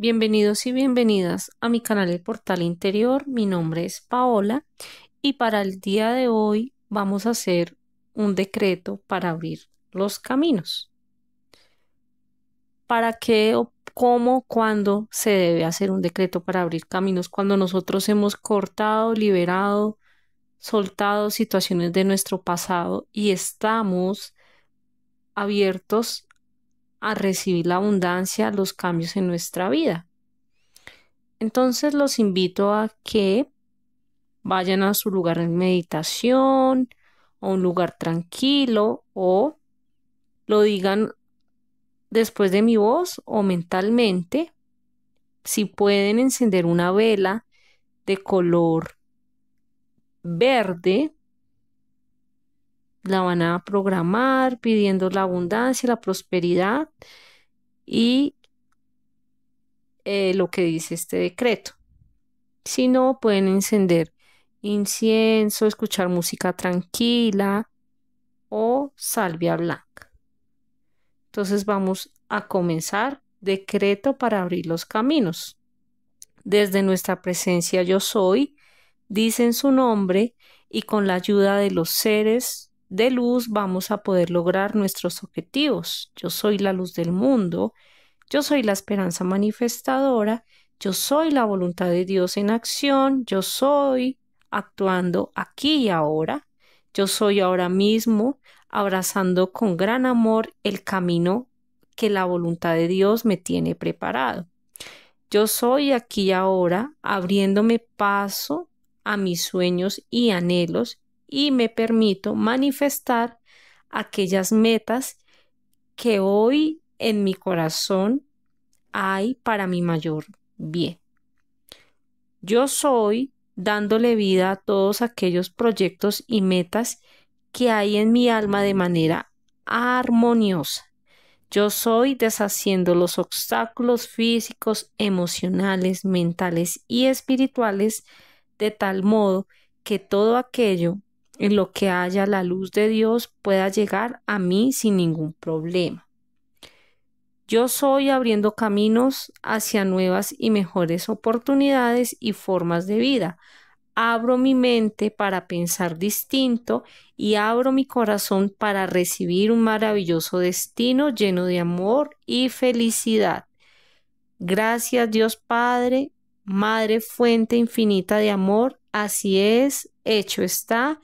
Bienvenidos y bienvenidas a mi canal El Portal Interior. Mi nombre es Paola y para el día de hoy vamos a hacer un decreto para abrir los caminos. ¿Para qué o cómo, cuándo se debe hacer un decreto para abrir caminos? Cuando nosotros hemos cortado, liberado, soltado situaciones de nuestro pasado y estamos abiertos a recibir la abundancia, los cambios en nuestra vida. Entonces los invito a que vayan a su lugar en meditación o un lugar tranquilo o lo digan después de mi voz o mentalmente. Si pueden encender una vela de color verde, la van a programar pidiendo la abundancia, la prosperidad y eh, lo que dice este decreto. Si no, pueden encender incienso, escuchar música tranquila o salvia blanca. Entonces vamos a comenzar decreto para abrir los caminos. Desde nuestra presencia yo soy, dicen su nombre y con la ayuda de los seres de luz vamos a poder lograr nuestros objetivos. Yo soy la luz del mundo, yo soy la esperanza manifestadora, yo soy la voluntad de Dios en acción, yo soy actuando aquí y ahora, yo soy ahora mismo abrazando con gran amor el camino que la voluntad de Dios me tiene preparado. Yo soy aquí y ahora abriéndome paso a mis sueños y anhelos y me permito manifestar aquellas metas que hoy en mi corazón hay para mi mayor bien. Yo soy dándole vida a todos aquellos proyectos y metas que hay en mi alma de manera armoniosa. Yo soy deshaciendo los obstáculos físicos, emocionales, mentales y espirituales de tal modo que todo aquello en lo que haya la luz de Dios pueda llegar a mí sin ningún problema. Yo soy abriendo caminos hacia nuevas y mejores oportunidades y formas de vida. Abro mi mente para pensar distinto y abro mi corazón para recibir un maravilloso destino lleno de amor y felicidad. Gracias Dios Padre, Madre Fuente Infinita de Amor, así es, hecho está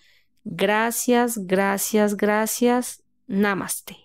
Gracias, gracias, gracias. Namaste.